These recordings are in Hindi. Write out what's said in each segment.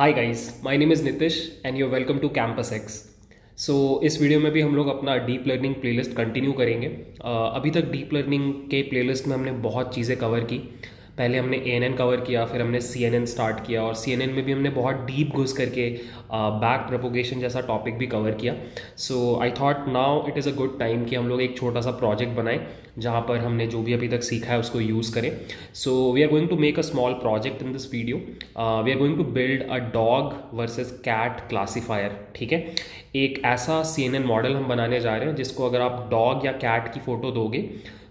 Hi guys my name is Nitish and you welcome to CampusX so इस वीडियो में भी हम लोग अपना डीप लर्निंग प्लेलिस्ट कंटिन्यू करेंगे uh, अभी तक डीप लर्निंग के प्लेलिस्ट में हमने बहुत चीज़ें कवर की पहले हमने ए कवर किया फिर हमने सी स्टार्ट किया और सी में भी हमने बहुत डीप घुस करके बैक uh, प्रपोगेशन जैसा टॉपिक भी कवर किया so I thought now it is a good time कि हम लोग एक छोटा सा प्रोजेक्ट बनाएं जहाँ पर हमने जो भी अभी तक सीखा है उसको यूज़ करें so we are going to make a small project in this video we are going to build a dog versus cat classifier ठीक है एक ऐसा सी मॉडल हम बनाने जा रहे हैं जिसको अगर आप डॉग या कैट की फ़ोटो दोगे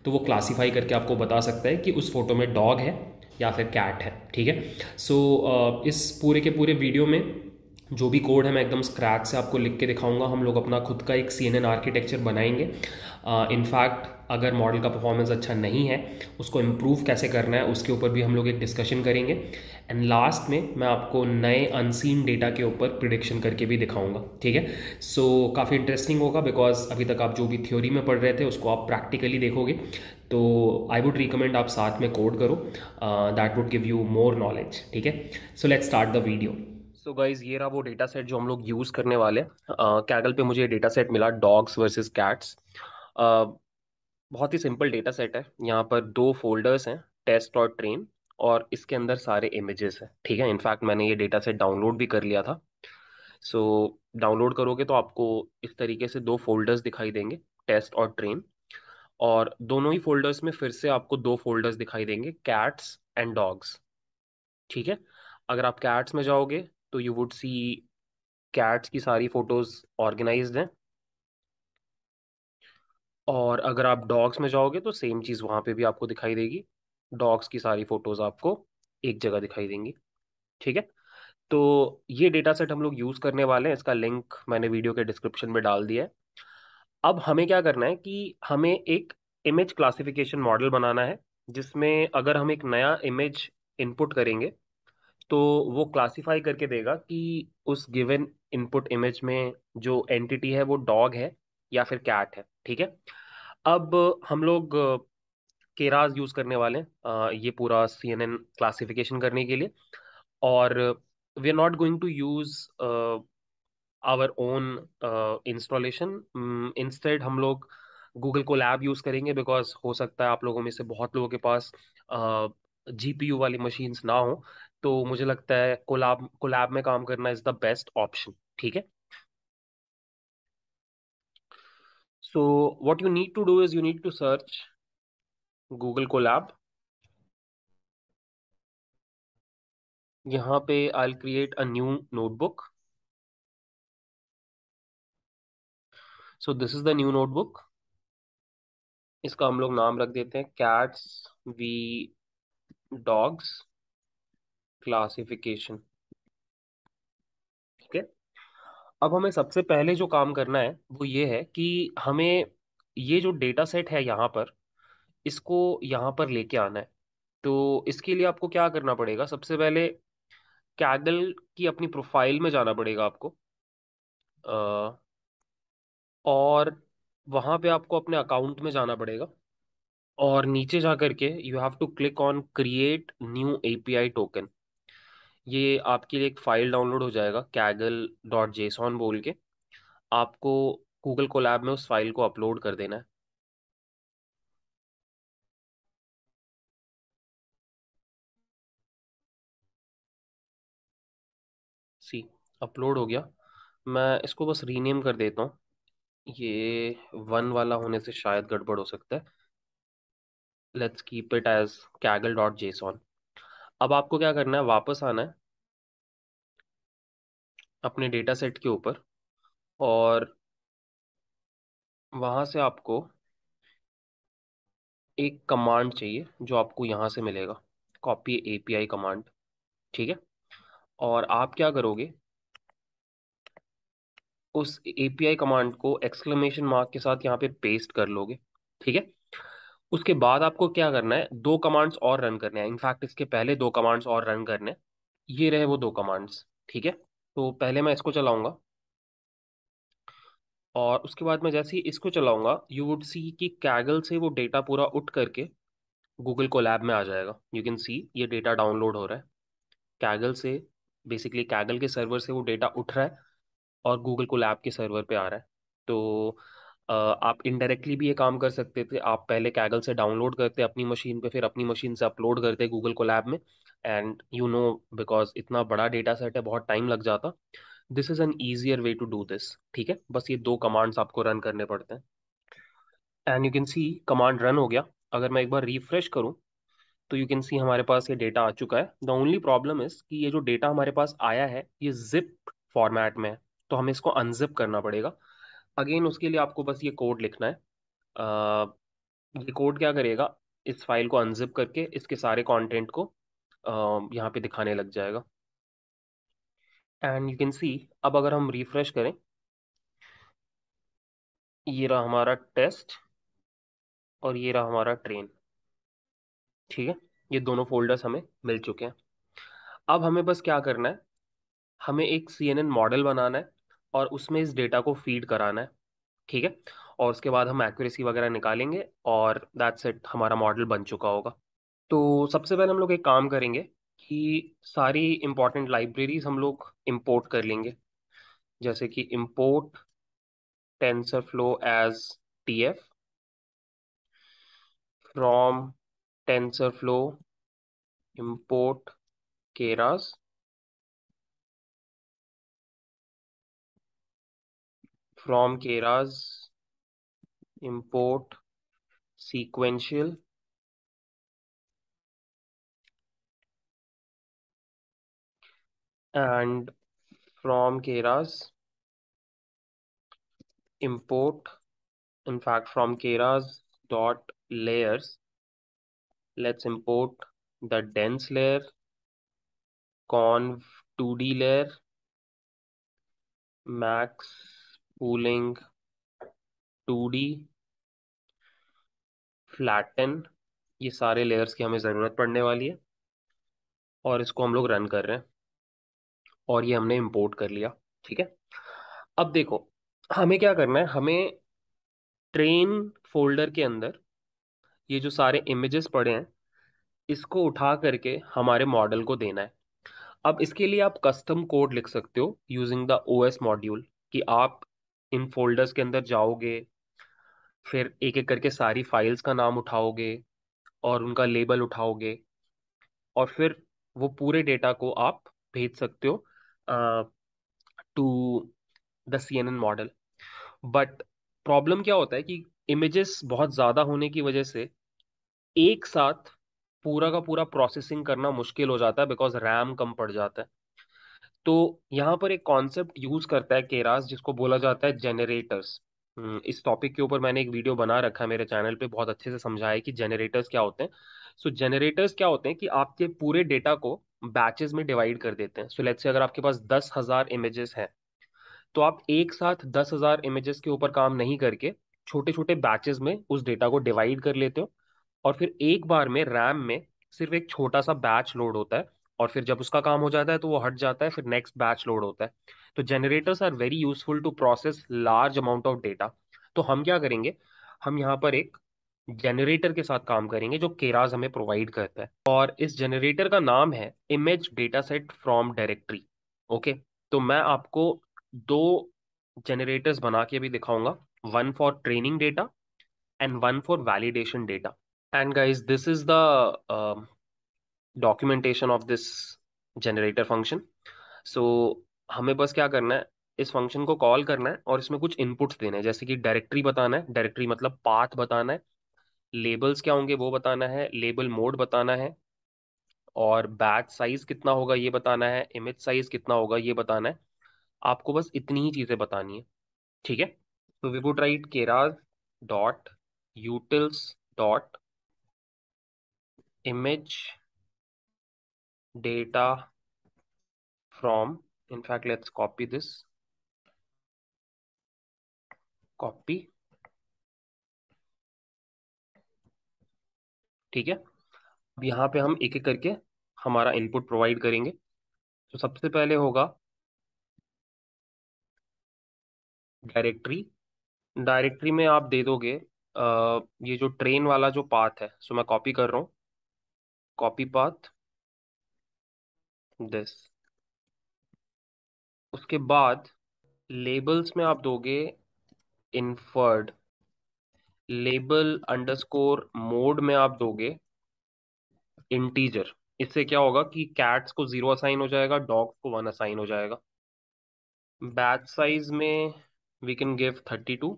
तो वो क्लासीफाई करके आपको बता सकता है कि उस फोटो में डॉग है या फिर कैट है ठीक है सो so, uh, इस पूरे के पूरे वीडियो में जो भी कोड है मैं एकदम स्क्रैच से आपको लिख के दिखाऊंगा हम लोग अपना खुद का एक सी आर्किटेक्चर बनाएंगे इनफैक्ट uh, अगर मॉडल का परफॉर्मेंस अच्छा नहीं है उसको इम्प्रूव कैसे करना है उसके ऊपर भी हम लोग एक डिस्कशन करेंगे एंड लास्ट में मैं आपको नए अनसीन डेटा के ऊपर प्रिडिक्शन करके भी दिखाऊंगा ठीक है सो so, काफ़ी इंटरेस्टिंग होगा बिकॉज अभी तक आप जो भी थ्योरी में पढ़ रहे थे उसको आप प्रैक्टिकली देखोगे तो आई वुड रिकमेंड आप साथ में कोड करो that would give you more knowledge ठीक है so let's start the video तो गाइज ये रहा वो डेटा सेट जो हम लोग यूज़ करने वाले कैगल uh, पे मुझे डेटा सेट मिला डॉग्स वर्सेस कैट्स बहुत ही सिंपल डेटा सेट है यहाँ पर दो फोल्डर्स हैं टेस्ट और ट्रेन और इसके अंदर सारे इमेजेस हैं ठीक है इनफैक्ट मैंने ये डेटा सेट डाउनलोड भी कर लिया था सो so, डाउनलोड करोगे तो आपको इस तरीके से दो फोल्डर्स दिखाई देंगे टेस्ट और ट्रेन और दोनों ही फोल्डर्स में फिर से आपको दो फोल्डर्स दिखाई देंगे कैट्स एंड डॉग्स ठीक है अगर आप कैट्स में जाओगे तो यू वुड सी कैट्स की सारी फोटोज ऑर्गेनाइज हैं और अगर आप डॉग्स में जाओगे तो सेम चीज़ वहाँ पे भी आपको दिखाई देगी डॉग्स की सारी फोटोज आपको एक जगह दिखाई देंगी ठीक है तो ये डेटा सेट हम लोग यूज़ करने वाले हैं इसका लिंक मैंने वीडियो के डिस्क्रिप्शन में डाल दिया है अब हमें क्या करना है कि हमें एक इमेज क्लासिफिकेशन मॉडल बनाना है जिसमें अगर हम एक नया इमेज इनपुट करेंगे तो वो क्लासिफाई करके देगा कि उस गिवन इनपुट इमेज में जो एंटिटी है वो डॉग है या फिर कैट है ठीक है अब हम लोग केराज यूज़ करने वाले हैं ये पूरा सी एन एन क्लासिफिकेशन करने के लिए और we are not going to use our own installation instead हम लोग गूगल को लैब यूज़ करेंगे बिकॉज हो सकता है आप लोगों में से बहुत लोगों के पास जी पी यू वाली मशीन्स ना हो तो मुझे लगता है कोलाब कोलाब में काम करना इज द बेस्ट ऑप्शन ठीक है so what you need to do is you need to search Google Colab यहां पे I create a new notebook so this is the new notebook इसका हम लोग नाम रख देते हैं कैट्स वी डॉग्स क्लासिफिकेशन ठीक है अब हमें सबसे पहले जो काम करना है वो ये है कि हमें ये जो डेटा सेट है यहाँ पर इसको यहाँ पर लेके आना है तो इसके लिए आपको क्या करना पड़ेगा सबसे पहले कैगल की अपनी प्रोफाइल में जाना पड़ेगा आपको आ, और वहाँ पे आपको अपने अकाउंट में जाना पड़ेगा और नीचे जा करके you have to click on create new API token ये आपके लिए एक फाइल डाउनलोड हो जाएगा कैगल डॉट जेसॉन बोल के आपको गूगल को में उस फाइल को अपलोड कर देना है सी अपलोड हो गया मैं इसको बस रीनेम कर देता हूँ ये वन वाला होने से शायद गड़बड़ हो सकता है let's keep it as Kaggle dot JSON अब आपको क्या करना है वापस आना है अपने डेटा सेट के ऊपर और वहाँ से आपको एक कमांड चाहिए जो आपको यहाँ से मिलेगा कॉपी एपीआई कमांड ठीक है और आप क्या करोगे उस एपीआई कमांड को एक्सक्लेमेशन मार्क के साथ यहाँ पे पेस्ट कर लोगे ठीक है उसके बाद आपको क्या करना है दो कमांड्स और रन करने हैं इनफैक्ट इसके पहले दो कमांड्स और रन करने हैं ये रहे वो दो कमांड्स ठीक है तो पहले मैं इसको चलाऊंगा और उसके बाद मैं जैसे ही इसको चलाऊंगा यू वुड सी कि कैगल से वो डेटा पूरा उठ करके गूगल को लैब में आ जाएगा यू कैन सी ये डेटा डाउनलोड हो रहा है कैगल से बेसिकली कैगल के सर्वर से वो डेटा उठ रहा है और गूगल को लैब के सर्वर पर आ रहा है तो आप इनडायरेक्टली भी ये काम कर सकते थे आप पहले कैगल से डाउनलोड करते अपनी मशीन पे फिर अपनी मशीन से अपलोड करते गूगल को लैब में एंड यू नो बिकॉज इतना बड़ा डेटा सेट है बहुत टाइम लग जाता this is an easier way to do this ठीक है बस ये दो कमांड्स आपको रन करने पड़ते हैं and you can see command run हो गया अगर मैं एक बार रिफ्रेश करूँ तो यू कैन सी हमारे पास ये डेटा आ चुका है द ओनली प्रॉब्लम इज कि ये जो डेटा हमारे पास आया है ये जिप फॉर्मेट में है तो हमें इसको अनजिप करना पड़ेगा अगेन उसके लिए आपको बस ये कोड लिखना है आ, ये कोड क्या करेगा इस फाइल को अनजिप करके इसके सारे कंटेंट को यहाँ पे दिखाने लग जाएगा एंड यू कैन सी अब अगर हम रिफ्रेश करें ये रहा हमारा टेस्ट और ये रहा हमारा ट्रेन ठीक है ये दोनों फोल्डर्स हमें मिल चुके हैं अब हमें बस क्या करना है हमें एक सी एन एन मॉडल बनाना है और उसमें इस डेटा को फीड कराना है ठीक है और उसके बाद हम एक्यूरेसी वगैरह निकालेंगे और दैट्स इट हमारा मॉडल बन चुका होगा तो सबसे पहले हम लोग एक काम करेंगे कि सारी इम्पोर्टेंट लाइब्रेरीज हम लोग इम्पोर्ट कर लेंगे जैसे कि import TensorFlow as T F from TensorFlow import Keras from Keras import sequential and from Keras import in fact from Keras dot layers let's import the dense layer conv 2d layer max two 2d flatten ये सारे लेयर्स की हमें ज़रूरत पड़ने वाली है और इसको हम लोग रन कर रहे हैं और ये हमने इम्पोर्ट कर लिया ठीक है अब देखो हमें क्या करना है हमें ट्रेन फोल्डर के अंदर ये जो सारे इमेजेस पड़े हैं इसको उठा करके हमारे मॉडल को देना है अब इसके लिए आप कस्टम कोड लिख सकते हो using the O S module कि आप इन फोल्डर्स के अंदर जाओगे फिर एक एक करके सारी फाइल्स का नाम उठाओगे और उनका लेबल उठाओगे और फिर वो पूरे डेटा को आप भेज सकते हो to the C N N model but problem क्या होता है कि इमेजेस बहुत ज़्यादा होने की वजह से एक साथ पूरा का पूरा प्रोसेसिंग करना मुश्किल हो जाता है बिकॉज रैम कम पड़ जाता है तो यहाँ पर एक कॉन्सेप्ट यूज करता है केरास जिसको बोला जाता है जनरेटर्स हम्म, इस टॉपिक के ऊपर मैंने एक वीडियो बना रखा है मेरे चैनल पे बहुत अच्छे से समझाया कि जनरेटर्स क्या होते हैं सो so, जेनरेटर्स क्या होते हैं कि आपके पूरे डेटा को बैचेस में डिवाइड कर देते हैं सो लेट्स से अगर आपके पास दस हज़ार इमेजेस हैं तो आप एक साथ दस हज़ार इमेजेस के ऊपर काम नहीं करके छोटे छोटे बैचेस में उस डेटा को डिवाइड कर लेते हो और फिर एक बार में रैम में सिर्फ एक छोटा सा बैच लोड होता है और फिर जब उसका काम हो जाता है तो वो हट जाता है फिर नेक्स्ट बैच लोड होता है तो generators are very useful to process large amount of data तो हम क्या करेंगे हम यहाँ पर एक जनरेटर के साथ काम करेंगे जो केराज हमें प्रोवाइड करता है और इस जनरेटर का नाम है image data set from directory okay तो मैं आपको दो जनरेटर्स बना के भी दिखाऊंगा one for training data and one for validation data and guys this is the documentation of this generator function so हमें बस क्या करना है इस फंक्शन को कॉल करना है और इसमें कुछ इनपुट्स देने हैं जैसे कि डायरेक्टरी बताना है डायरेक्टरी मतलब पाथ बताना है लेबल्स क्या होंगे वो बताना है लेबल मोड बताना है और बैच साइज कितना होगा ये बताना है इमेज साइज कितना होगा ये बताना है आपको बस इतनी ही चीज़ें बतानी है ठीक है तो we would write keras dot utils dot image data from in fact let's copy this copy ठीक है अब यहाँ पे हम एक एक करके हमारा इनपुट प्रोवाइड करेंगे तो सबसे पहले होगा डायरेक्टरी डायरेक्टरी में आप दे दोगे आ, ये जो ट्रेन वाला जो पाथ है सो मैं कॉपी कर रहा हूँ कॉपी पाथ दिस उसके बाद लेबल्स में आप दोगे इनफर्ड लेबल अंडरस्कोर मोड में आप दोगे इंटीजर इससे क्या होगा कि कैट्स को जीरो असाइन हो जाएगा डॉग्स को वन असाइन हो जाएगा बैच साइज में we can give thirty two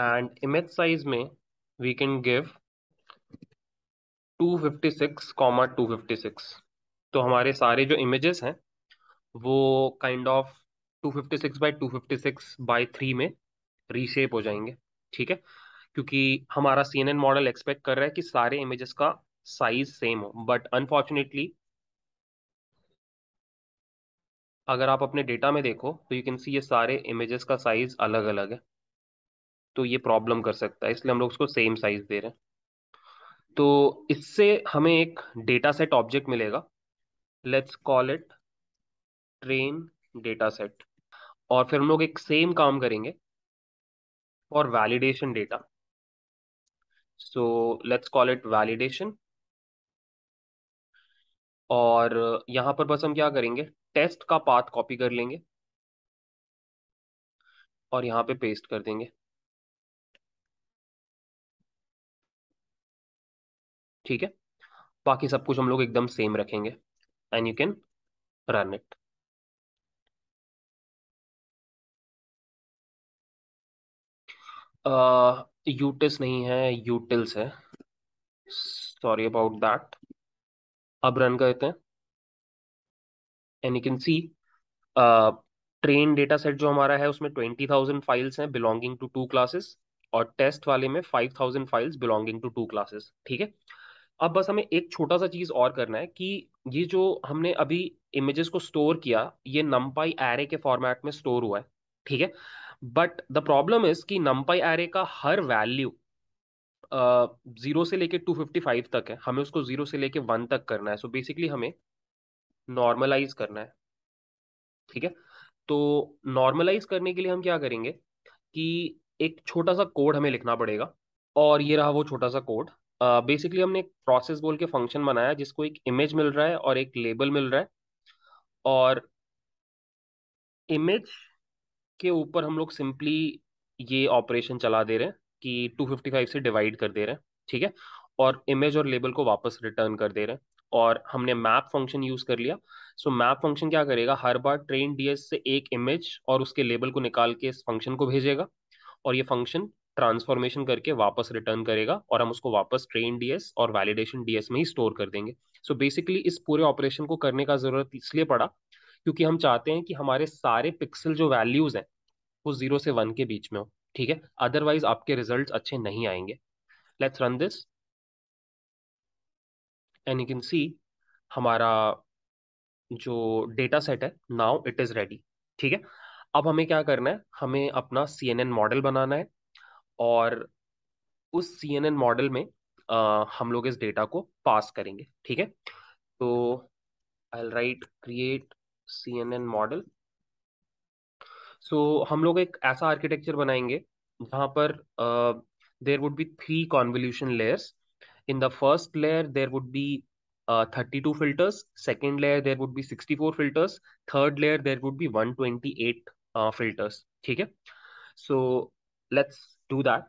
and image size में we can give two fifty six comma two fifty six तो हमारे सारे जो इमेजेस हैं वो काइंड ऑफ 256 बाय 256 बाय 3 में रीशेप हो जाएंगे ठीक है क्योंकि हमारा एन मॉडल एक्सपेक्ट कर रहा है कि सारे इमेजेस का साइज सेम हो बट अनफॉर्चुनेटली अगर आप अपने डेटा में देखो तो यू कैन सी ये सारे इमेजेस का साइज अलग अलग है तो ये प्रॉब्लम कर सकता है इसलिए हम लोग उसको सेम साइज दे रहे हैं तो इससे हमें एक डेटा सेट ऑब्जेक्ट मिलेगा let's call it train data set और फिर हम लोग एक सेम काम करेंगे for validation data so let's call it validation और यहां पर बस हम क्या करेंगे टेस्ट का पाथ कॉपी कर लेंगे और यहां पे पेस्ट कर देंगे ठीक है बाकी सब कुछ हम लोग एकदम सेम रखेंगे and you can run it. यूटिस uh, नहीं है यूटिल्स है सॉरी अबाउट दैट अब रन करते हैं and you can see train data set जो हमारा है उसमें ट्वेंटी थाउजेंड फाइल्स हैं बिलोंगिंग टू टू क्लासेस और टेस्ट वाले में five thousand files belonging to two classes ठीक है अब बस हमें एक छोटा सा चीज और करना है कि ये जो हमने अभी इमेजेस को स्टोर किया ये नम्पाई एरे के फॉर्मेट में स्टोर हुआ है ठीक है बट द प्रॉब्लम इज कि नम्पाई एरे का हर वैल्यू जीरो से लेके 255 तक है हमें उसको जीरो से लेके वन तक करना है सो so बेसिकली हमें नॉर्मलाइज करना है ठीक है तो नॉर्मलाइज करने के लिए हम क्या करेंगे कि एक छोटा सा कोड हमें लिखना पड़ेगा और ये रहा वो छोटा सा कोड बेसिकली हमने एक प्रोसेस बोल के फंक्शन बनाया जिसको एक इमेज मिल रहा है और एक लेबल मिल रहा है और इमेज के ऊपर हम लोग सिंपली ये ऑपरेशन चला दे रहे हैं कि 255 से डिवाइड कर दे रहे हैं ठीक है और इमेज और लेबल को वापस रिटर्न कर दे रहे हैं और हमने मैप फंक्शन यूज कर लिया सो मैप फंक्शन क्या करेगा हर बार ट्रेन डीएस से एक इमेज और उसके लेबल को निकाल के इस फंक्शन को भेजेगा और ये फंक्शन ट्रांसफॉर्मेशन करके वापस रिटर्न करेगा और हम उसको वापस ट्रेन डीएस और वैलिडेशन डीएस में ही स्टोर कर देंगे सो so बेसिकली इस पूरे ऑपरेशन को करने का जरूरत इसलिए पड़ा क्योंकि हम चाहते हैं कि हमारे सारे पिक्सल जो वैल्यूज हैं वो जीरो से वन के बीच में हो ठीक है अदरवाइज आपके रिजल्ट अच्छे नहीं आएंगे let's run this and you can see हमारा जो डेटा सेट है नाउ इट इज रेडी ठीक है अब हमें क्या करना है हमें अपना सी मॉडल बनाना है और उस सी एन एन मॉडल में uh, हम लोग इस डेटा को पास करेंगे ठीक है तो I write create C N N model so हम लोग एक ऐसा आर्किटेक्चर बनाएंगे जहां पर there would be three convolution layers in the first layer there would be thirty two filters second layer there would be sixty four filters third layer there would be one twenty eight filters ठीक है सो let's do that.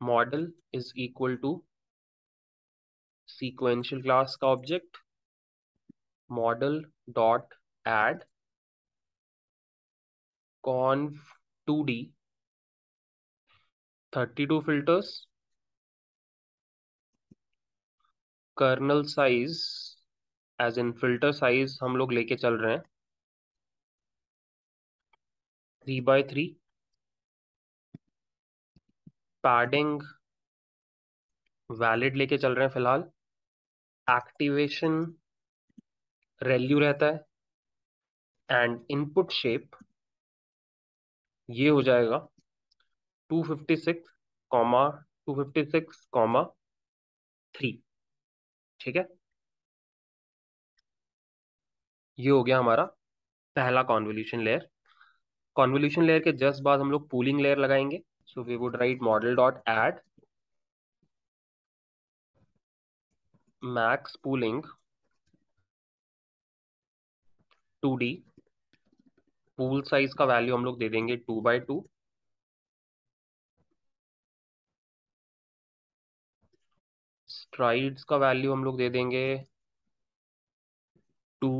Model is equal to sequential class ka object model dot add conv 2d 32 filters kernel size as in filter size हम लोग लेके चल रहे हैं three by three padding valid लेके चल रहे हैं फिलहाल एक्टिवेशन रेल्यू रहता है एंड इनपुट शेप ये हो जाएगा 256 कॉमा सिक्स कॉमा थ्री ठीक है ये हो गया हमारा पहला कॉन्वोल्यूशन लेयर कॉन्वोल्यूशन लेयर के जस्ट बाद हम लोग पूलिंग लेयर लगाएंगे so we would write model dot add max pooling two D pool size का वैल्यू हम लोग दे देंगे टू बाई टू स्ट्राइड्स का वैल्यू हम लोग दे देंगे टू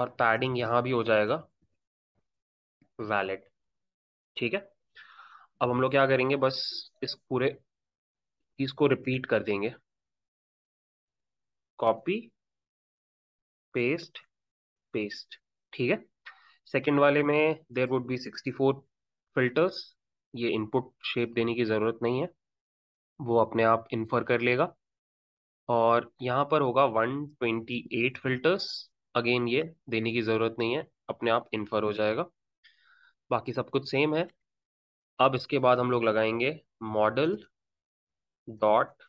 और पैडिंग यहां भी हो जाएगा वैलिड ठीक है अब हम लोग क्या करेंगे बस इस पूरे चीज को रिपीट कर देंगे कॉपी पेस्ट पेस्ट ठीक है सेकंड वाले में देर वुड बी 64 फिल्टर्स ये इनपुट शेप देने की ज़रूरत नहीं है वो अपने आप इन्फर कर लेगा और यहाँ पर होगा 128 फिल्टर्स अगेन ये देने की ज़रूरत नहीं है अपने आप इन्फर हो जाएगा बाकी सब कुछ सेम है अब इसके बाद हम लोग लगाएंगे model dot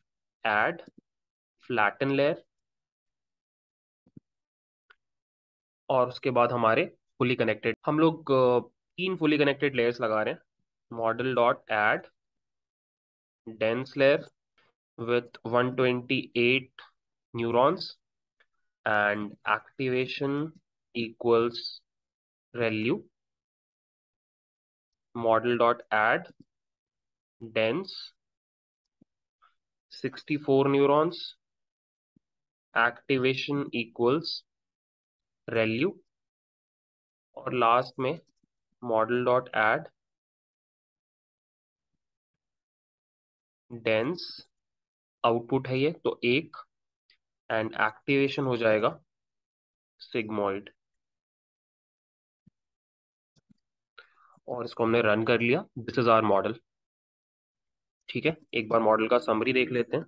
add flatten layer और उसके बाद हमारे फुली कनेक्टेड हम लोग तीन फुली कनेक्टेड लेयर्स लगा रहे हैं model dot add dense layer with 128 neurons and activation equals ReLU model dot add dense 64 neurons activation equals ReLU और लास्ट में model dot add dense output है ये तो एक एंड एक्टिवेशन हो जाएगा सिग्मोइड और इसको हमने रन कर लिया दिस इज आर मॉडल ठीक है एक बार मॉडल का समरी देख लेते हैं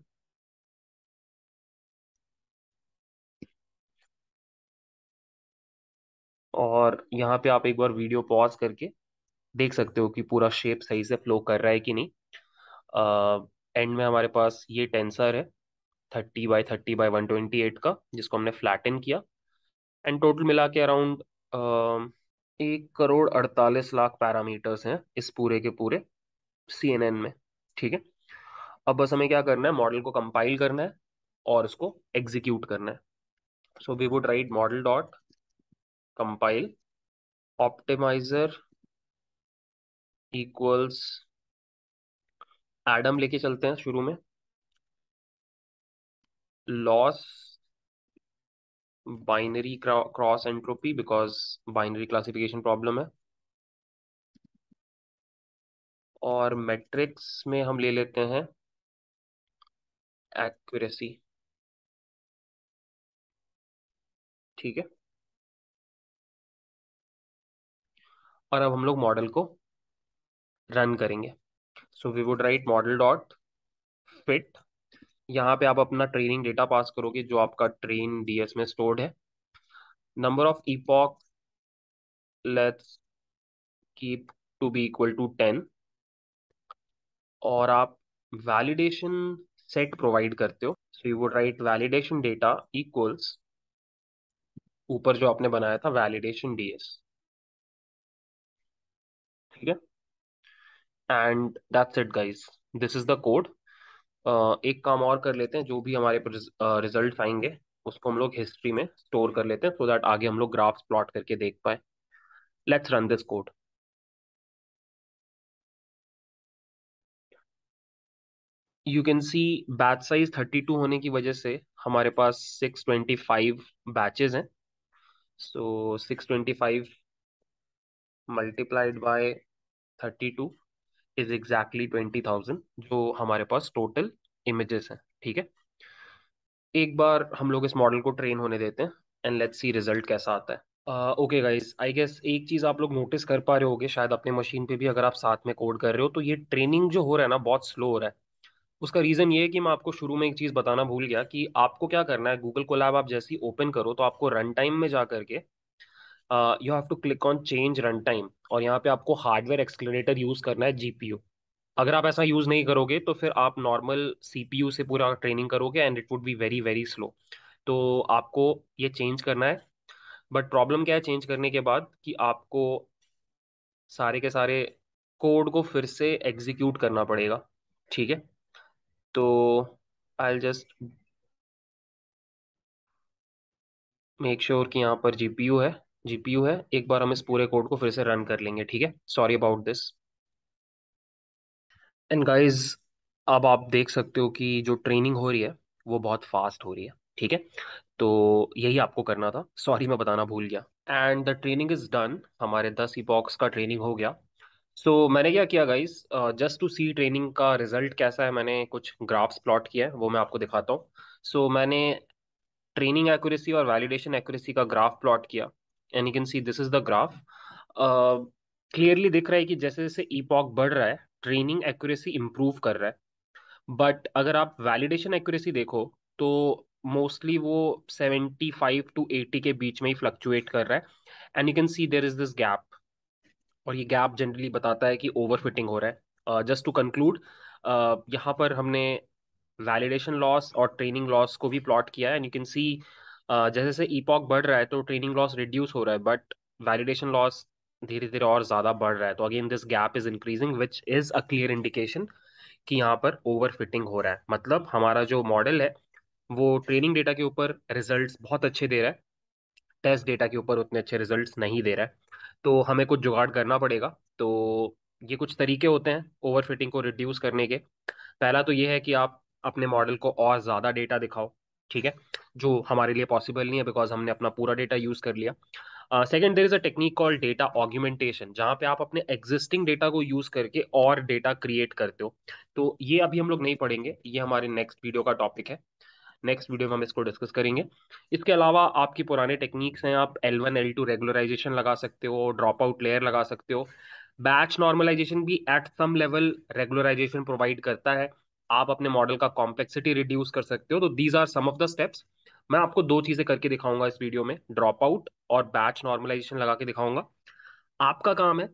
और यहाँ पे आप एक बार वीडियो पॉज करके देख सकते हो कि पूरा शेप सही से फ्लो कर रहा है कि नहीं एंड एंड में हमारे पास ये टेंसर है thirty by thirty by one twenty eight का जिसको हमने फ्लैटन किया एंड टोटल मिला के अराउंड एक करोड़ अड़तालीस लाख पैरामीटर्स हैं इस पूरे के पूरे सी में ठीक है अब बस हमें क्या करना है मॉडल को कंपाइल करना है और इसको एग्जीक्यूट करना है so we would write model dot compile optimizer equals Adam लेके चलते हैं शुरू में loss binary cross entropy because binary classification problem है और मैट्रिक्स में हम ले लेते हैं एक्यूरेसी ठीक है और अब हम लोग मॉडल को रन करेंगे so we would write model dot fit यहाँ पे आप अपना ट्रेनिंग डेटा पास करोगे जो आपका ट्रेन डीएस में स्टोर्ड है number of epoch let's keep to be equal to ten और आप वैलिडेशन सेट प्रोवाइड करते हो so you would write validation data equals ऊपर जो आपने बनाया था वैलिडेशन डीएस ठीक है and that's it guys this is the code एक काम और कर लेते हैं जो भी हमारे रिजल्ट आएंगे उसको हम लोग हिस्ट्री में स्टोर कर लेते हैं सो so दैट आगे हम लोग ग्राफ्स प्लॉट करके देख पाए let's run this code you can see batch size 32 होने की वजह से हमारे पास 625 बैचेस हैं so so, 625 multiplied by 32 is exactly twenty thousand जो हमारे पास टोटल इमेजेस हैं ठीक है एक बार हम लोग इस मॉडल को ट्रेन होने देते हैं एंड लेट्स सी रिजल्ट कैसा आता है ओके गाइस आई गेस एक चीज़ आप लोग नोटिस कर पा रहे होगे शायद अपने मशीन पे भी अगर आप साथ में कोड कर रहे हो तो ये ट्रेनिंग जो हो रहा है ना बहुत स्लो हो रहा है उसका रीज़न ये है कि मैं आपको शुरू में एक चीज़ बताना भूल गया कि आपको क्या करना है गूगल को आप जैसी ओपन करो तो आपको रन टाइम में जा करके you have to click on change run time और यहाँ पे आपको हार्डवेयर एक्सक्लेटर यूज करना है जीपीयू अगर आप ऐसा यूज नहीं करोगे तो फिर आप नॉर्मल सीपीयू से पूरा ट्रेनिंग करोगे and it would be very very slow तो आपको ये चेंज करना है बट प्रॉब्लम क्या है चेंज करने के बाद कि आपको सारे के सारे कोड को फिर से एग्जीक्यूट करना पड़ेगा ठीक है तो आई जस्ट मेक श्योर कि यहाँ पर जीपीयू है जीपीयू है एक बार हम इस पूरे कोड को फिर से रन कर लेंगे ठीक है sorry about this and guys अब आप देख सकते हो कि जो ट्रेनिंग हो रही है वो बहुत फास्ट हो रही है ठीक है तो यही आपको करना था सॉरी मैं बताना भूल गया and the training is done हमारे दस ई बॉक्स का ट्रेनिंग हो गया सो so, मैंने क्या किया guys just to see training का रिजल्ट कैसा है मैंने कुछ ग्राफ्स प्लॉट किया है वो मैं आपको दिखाता हूँ सो so, मैंने ट्रेनिंग एक्यूरेसी और वैलिडेशन एक्यूरेसी का ग्राफ प्लॉट किया and you can see this is the graph clearly दिख रहा है कि जैसे जैसे ईपॉक बढ़ रहा है ट्रेनिंग एक्यूरेसी इम्प्रूव कर रहा है बट अगर आप वैलिडेशन एक्यूरेसी देखो तो मोस्टली वो सेवेंटी फाइव टू एटी के बीच में ही फ्लक्चुएट कर रहा है and you can see there is this gap और ये गैप जनरली बताता है कि ओवर हो रहा है जस्ट टू कंक्लूड यहाँ पर हमने वैलिडेशन लॉस और ट्रेनिंग लॉस को भी प्लॉट किया है एंड यू कैन सी जैसे जैसे ईपॉक बढ़ रहा है तो ट्रेनिंग लॉस रिड्यूस हो रहा है बट वैलिडेशन लॉस धीरे धीरे और ज़्यादा बढ़ रहा है तो again this gap is increasing which is a clear indication कि यहाँ पर ओवर फिटिंग हो रहा है मतलब हमारा जो मॉडल है वो ट्रेनिंग डेटा के ऊपर रिजल्ट बहुत अच्छे दे रहा है टेस्ट डेटा के ऊपर उतने अच्छे रिजल्ट नहीं दे रहा है तो हमें कुछ जुगाड़ करना पड़ेगा तो ये कुछ तरीके होते हैं ओवर फिटिंग को रिड्यूस करने के पहला तो ये है कि आप अपने मॉडल को और ज़्यादा डेटा दिखाओ ठीक है जो हमारे लिए पॉसिबल नहीं है बिकॉज हमने अपना पूरा डेटा यूज कर लिया second there is a technique call data augmentation जहाँ पे आप अपने एग्जिस्टिंग डेटा को यूज करके और डेटा क्रिएट करते हो तो ये अभी हम लोग नहीं पढ़ेंगे ये हमारे नेक्स्ट वीडियो का टॉपिक है नेक्स्ट वीडियो में हम इसको डिस्कस करेंगे इसके अलावा आपकी पुराने टेक्निक्स हैं आप L one L two regularization लगा सकते हो ड्रॉप आउट लेयर लगा सकते हो बैच नॉर्मलाइजेशन भी at some level regularization provide करता है आप अपने मॉडल का कॉम्प्लेक्सिटी रिड्यूस कर सकते हो तो these are some of the steps मैं आपको दो चीजें करके दिखाऊंगा इस वीडियो में ड्रॉप आउट और बैच नॉर्मलाइजेशन लगा के दिखाऊंगा आपका काम है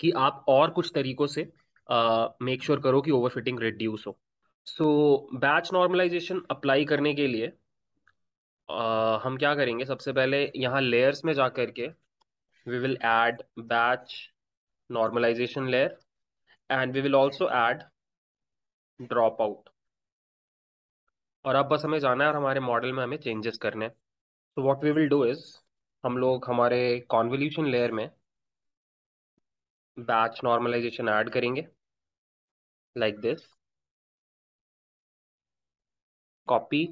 कि आप और कुछ तरीकों से मेक uh, श्योर sure करो कि ओवरफिटिंग रिड्यूस हो सो बैच नॉर्मलाइजेशन अप्लाई करने के लिए uh, हम क्या करेंगे सबसे पहले यहाँ लेयर्स में जा करके we will add batch normalization layer and we will also add dropout और अब बस हमें जाना है और हमारे मॉडल में हमें चेंजेस करने हैं तो what we will do is हम लोग हमारे कॉन्वल्यूशन लेयर में बैच नॉर्मलाइजेशन ऐड करेंगे लाइक दिस कॉपी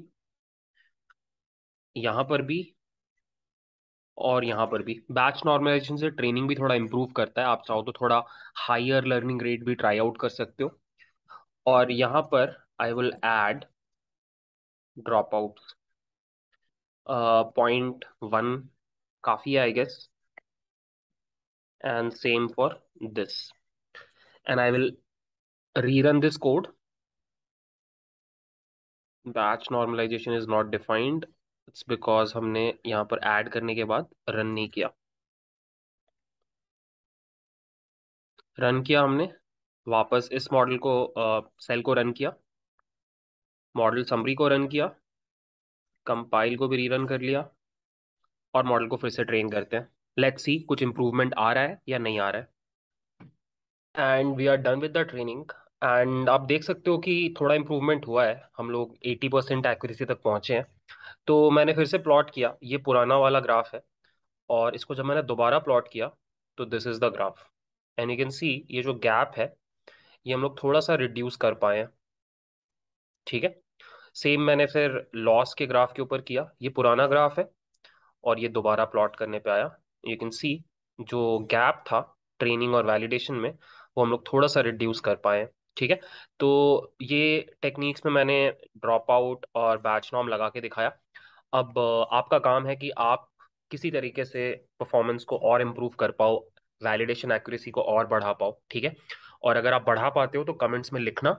यहाँ पर भी और यहाँ पर भी बैच नॉर्मलाइजेशन से ट्रेनिंग भी थोड़ा इम्प्रूव करता है आप चाहो तो थोड़ा हायर लर्निंग रेट भी ट्राई आउट कर सकते हो और यहाँ पर I will add dropout point one काफी I guess and same for this and I will rerun this code batch normalization is not defined it's because हमने यहाँ पर एड करने के बाद रन नहीं किया रन किया हमने वापस इस मॉडल को सेल को रन किया मॉडल समरी को रन किया कंपाइल को भी रीरन कर लिया और मॉडल को फिर से ट्रेन करते हैं लेट्स सी कुछ इम्प्रूवमेंट आ रहा है या नहीं आ रहा है and we are done with the training एंड आप देख सकते हो कि थोड़ा इम्प्रूवमेंट हुआ है हम लोग 80 परसेंट एक्यूरेसी तक पहुंचे हैं तो मैंने फिर से प्लॉट किया ये पुराना वाला ग्राफ है और इसको जब मैंने दोबारा प्लॉट किया तो this is the graph and you can see ये जो गैप है ये हम लोग थोड़ा सा रिड्यूस कर पाए हैं ठीक है सेम मैंने फिर लॉस के ग्राफ के ऊपर किया ये पुराना ग्राफ है और ये दोबारा प्लॉट करने पे आया यू कैन सी जो गैप था ट्रेनिंग और वैलिडेशन में वो हम लोग थोड़ा सा रिड्यूस कर पाए ठीक है तो ये टेक्निक्स में मैंने ड्रॉप आउट और बैच नॉम लगा के दिखाया अब आपका काम है कि आप किसी तरीके से परफॉर्मेंस को और इम्प्रूव कर पाओ वैलिडेशन एक्यूरेसी को और बढ़ा पाओ ठीक है और अगर आप बढ़ा पाते हो तो कमेंट्स में लिखना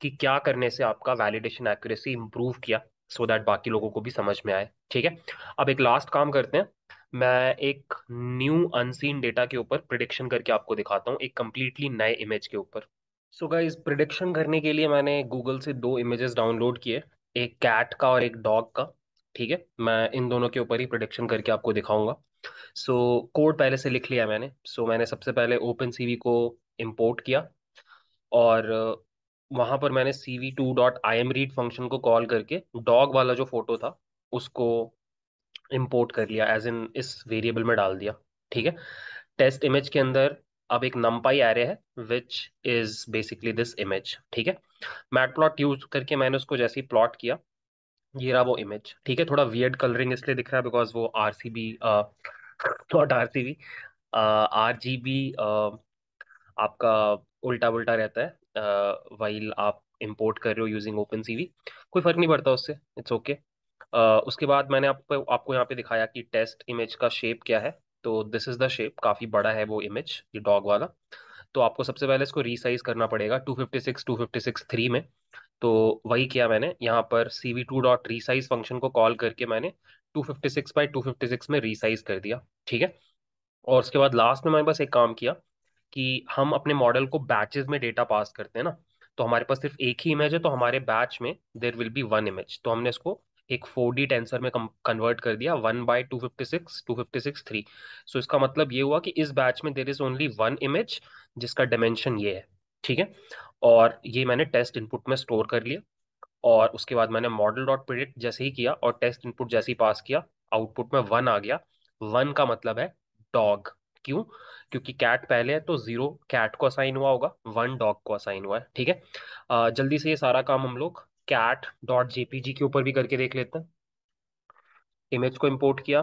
कि क्या करने से आपका वैलिडेशन एक्यूरेसी इंप्रूव किया सो so दैट बाकी लोगों को भी समझ में आए ठीक है अब एक लास्ट काम करते हैं मैं एक न्यू अनसीन डेटा के ऊपर प्रिडिक्शन करके आपको दिखाता हूँ एक कम्प्लीटली नए इमेज के ऊपर सो इस प्रिडिक्शन करने के लिए मैंने गूगल से दो इमेजेस डाउनलोड किए एक कैट का और एक डॉग का ठीक है मैं इन दोनों के ऊपर ही प्रिडिक्शन करके आपको दिखाऊंगा सो so, कोड पहले से लिख लिया मैंने सो so, मैंने सबसे पहले ओपन सी को इम्पोर्ट किया और वहाँ पर मैंने C V two dot I M read function को कॉल करके डॉग वाला जो फोटो था उसको इम्पोर्ट कर लिया एज इन इस वेरिएबल में डाल दिया ठीक है टेस्ट इमेज के अंदर अब एक नंपाई आ रहे है which is basically this image ठीक है मैट प्लॉट यूज करके मैंने उसको जैसे ही प्लॉट किया ये रहा वो इमेज ठीक है थोड़ा वियर्ड कलरिंग इसलिए दिख रहा है बिकॉज वो R C B not R C B R G B आपका उल्टा उल्टा रहता है वाइल आप इम्पोर्ट कर रहे हो यूजिंग ओपन सी कोई फर्क नहीं पड़ता उससे इट्स ओके okay. Uh, उसके बाद मैंने आपको आपको यहाँ पे दिखाया कि टेस्ट इमेज का शेप क्या है तो दिस इज़ द शेप काफ़ी बड़ा है वो इमेज ये डॉग वाला तो आपको सबसे पहले इसको रीसाइज करना पड़ेगा 256 256 थ्री में तो वही किया मैंने यहाँ पर C V two dot resize function को कॉल करके मैंने 256 बाई सिक्स में रीसाइज कर दिया ठीक है और उसके बाद लास्ट में मैंने बस एक काम किया कि हम अपने मॉडल को बैचेस में डेटा पास करते हैं ना तो हमारे पास सिर्फ एक ही इमेज है तो हमारे बैच में there will be one image तो हमने इसको एक फोर डी टेंसर में कन्वर्ट कर दिया one by two fifty six two fifty six three so इसका मतलब ये हुआ कि इस बैच में there is only one image जिसका डायमेंशन ये है ठीक है और ये मैंने टेस्ट इनपुट में स्टोर कर लिया और उसके बाद मैंने मॉडल डॉट प्रिडिक्ट जैसे ही किया और टेस्ट इनपुट जैसे ही पास किया आउटपुट में वन आ गया वन का मतलब है डॉग क्यों क्योंकि कैट पहले है तो जीरो कैट को असाइन हुआ होगा वन डॉग को असाइन हुआ है ठीक है आ, जल्दी से ये सारा काम हम लोग कैट डॉट जेपीजी के ऊपर भी करके देख लेते हैं इमेज को इंपोर्ट किया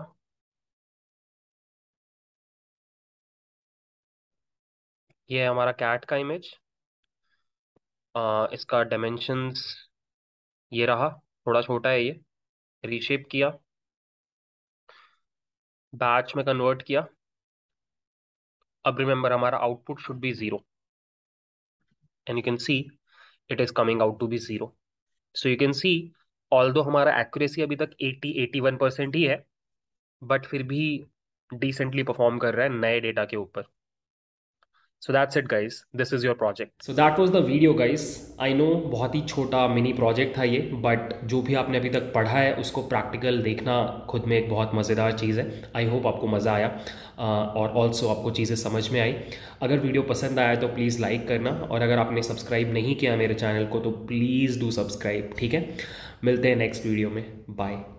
ये है हमारा कैट का इमेज आ, इसका डायमेंशंस ये रहा थोड़ा छोटा है ये रीशेप किया बैच में कन्वर्ट किया अब रिमेंबर हमारा output should be zero and you can see it is coming out to be zero so you can see although हमारा एक्यूरेसी अभी तक एटी एटी वन परसेंट ही है बट फिर भी डिसेंटली परफॉर्म कर रहा है नए डेटा के ऊपर so that's it guys this is your project so that was the video guys I know बहुत ही छोटा मिनी प्रोजेक्ट था ये बट जो भी आपने अभी तक पढ़ा है उसको प्रैक्टिकल देखना खुद में एक बहुत मज़ेदार चीज़ है आई होप आपको मज़ा आया uh, और ऑल्सो आपको चीज़ें समझ में आई अगर वीडियो पसंद आया तो प्लीज़ लाइक करना और अगर आपने सब्सक्राइब नहीं किया मेरे चैनल को तो प्लीज़ डू सब्सक्राइब ठीक है मिलते हैं नेक्स्ट वीडियो में बाय